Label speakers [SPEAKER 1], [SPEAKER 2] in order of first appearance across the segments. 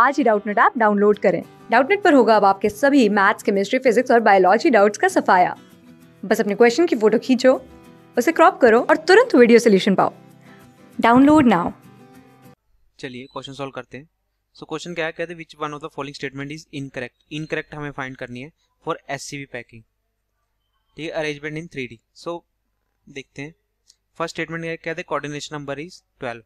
[SPEAKER 1] आज ही Doubtnut app download करें डाउटनेट पर होगा अब आपके सभी मैथ्स केमिस्ट्री फिजिक्स और बायोलॉजी डाउट्स का सफाया बस अपने क्वेश्चन की फोटो खींचो उसे क्रॉप करो और तुरंत वीडियो सोल्यूशन पाओ डाउनलोड नाउ चलिए क्वेश्चन सॉल्व करते हैं सो so, क्वेश्चन क्या कहते हैं which one of the following statement is incorrect incorrect हमें फाइंड करनी है for S C V packing ठीक है arrangement in three D so देखते हैं फर्स्ट स्टेटमेंट क्या कहते हैं coordination number is twelve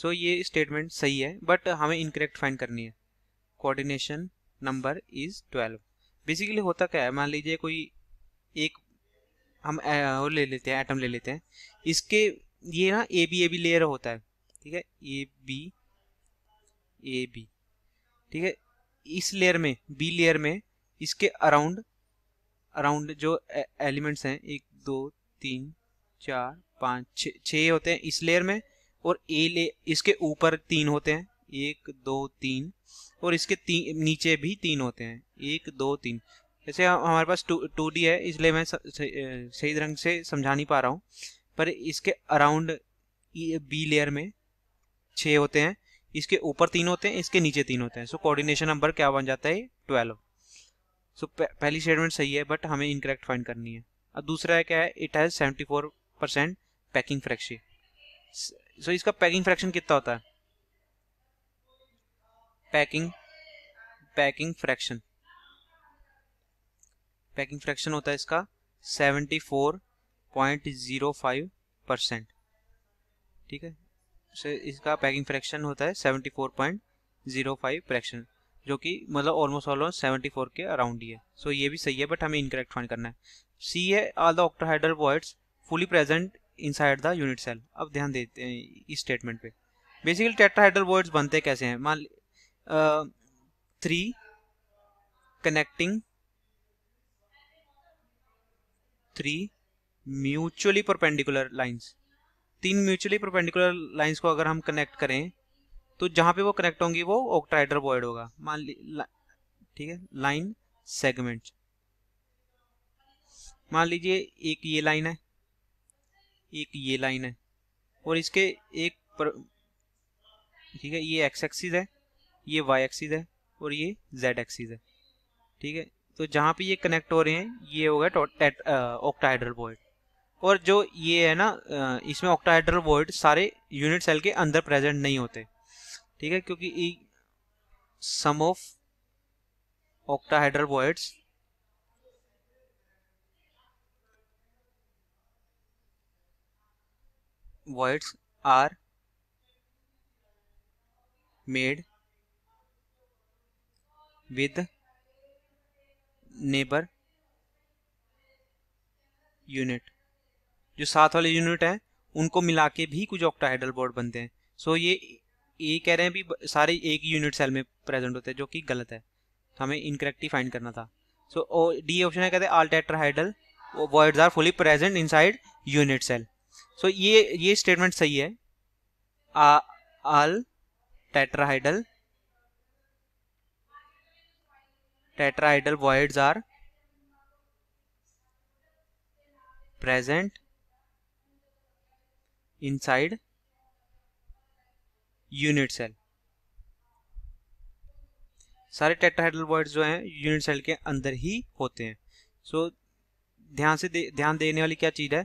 [SPEAKER 1] so so, ये स्टेटमेंट सही है बट हमें इनकरेक्ट फाइन करनी है coordination number is twelve basically होता क्या है मान लीजिए कोई एक हम वो ले लेते हैं एटम ले लेते हैं इसके ये ना A B A B layer होता है ठीक है ए बी ए बी ठीक है इस लेयर में बी लेयर में इसके अराउंड अराउंड जो एलिमेंट्स हैं एक दो तीन चार पाँच छ छ होते हैं इस लेयर में और ए ले इसके ऊपर तीन होते हैं एक दो तीन और इसके तीन नीचे भी तीन होते हैं एक दो तीन जैसे हमारे पास टू टू डी है इसलिए मैं सही ढंग से समझा नहीं पा रहा हूँ पर इसके अराउंड बी लेयर में छः होते हैं इसके ऊपर तीन होते हैं इसके नीचे तीन होते हैं सो कोऑर्डिनेशन नंबर क्या बन जाता है ट्वेल्व सो पहली स्टेटमेंट सही है बट हमें इनकरेक्ट फाइंड करनी है और दूसरा है क्या है it has seventy four percent packing fraction so इसका पैकिंग फ्रैक्शन कितना होता है packing packing fraction packing fraction होता है इसका 74.05 परसेंट ठीक है सो इसका पैकिंग फ्रैक्शन होता है 74.05 फ्रैक्शन जो कि मतलब ऑलमोस्ट ऑलमोस्ट 74 के अराउंड ही है सो so, ये भी सही है बट हमें इनकरेक्ट फाइंड करना है सी है all the octahedral voids fully present inside the unit cell अब ध्यान देते हैं इस स्टेटमेंट पे बेसिकली टेट्राहाइड्रल वर्ड्स बनते कैसे हैं मान three connecting three mutually perpendicular lines तीन म्यूचुअली परपेंडिकुलर लाइंस को अगर हम कनेक्ट करें तो जहां पे वो कनेक्ट होंगी वो ऑक्ट्राइडर वॉइड होगा मान ली ठीक है लाइन सेगमेंट मान लीजिए एक ये लाइन है एक ये लाइन है और इसके एक पर ठीक है ये एक्स एक्सिस है ये वाई एक्सिस है और ये जेड एक्सिस है ठीक है तो जहाँ पे ये कनेक्ट हो रहे हैं ये हो गया ऑक्टाइड्रल वॉइड और जो ये है ना इसमें ऑक्टाइड्रल वॉइड सारे यूनिट सेल के अंदर प्रेजेंट नहीं होते ठीक है क्योंकि some of octahedral voids voids are made with neighbor unit जो साथ वाले यूनिट हैं उनको मिला के भी कुछ ऑक्टाहाइडल बोर्ड बनते हैं सो ये ये कह रहे हैं भी सारे एक यूनिट सेल में प्रेजेंट होते हैं जो कि गलत है तो हमें इनकरेक्ट ही फाइंड करना था सो डी ऑप्शन है कहते हैं all tetrahedral voids are fully present inside unit cell so so, ये ये स्टेटमेंट सही है all tetrahedral tetrahedral voids are present inside unit cell सारे टेट्राहाइडल वॉइड्स जो हैं यूनिट सेल के अंदर ही होते हैं सो so, ध्यान से दे, ध्यान देने वाली क्या चीज़ है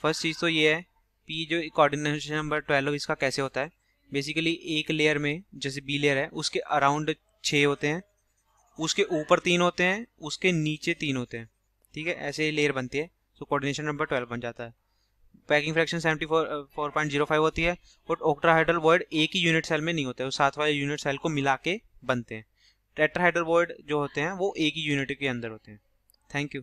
[SPEAKER 1] फर्स्ट चीज़ तो ये है पी जो कोऑर्डिनेशन नंबर ट्वेल्व इसका कैसे होता है बेसिकली एक लेयर में जैसे बी लेयर है उसके अराउंड छः होते हैं उसके ऊपर तीन होते हैं उसके नीचे तीन होते हैं ठीक है ऐसे लेयर बनती है तो कोऑर्डिनेशन नंबर ट्वेल्व बन जाता है packing fraction seventy four four point zero five होती है और ऑक्ट्राहाइड्रल वर्ड एक ही यूनिट सेल में नहीं है वो सात वाले यूनिट सेल को मिला के बनते हैं टेट्राहाइड्रल वर्ड जो होते हैं वो एक ही यूनिट के अंदर होते हैं थैंक यू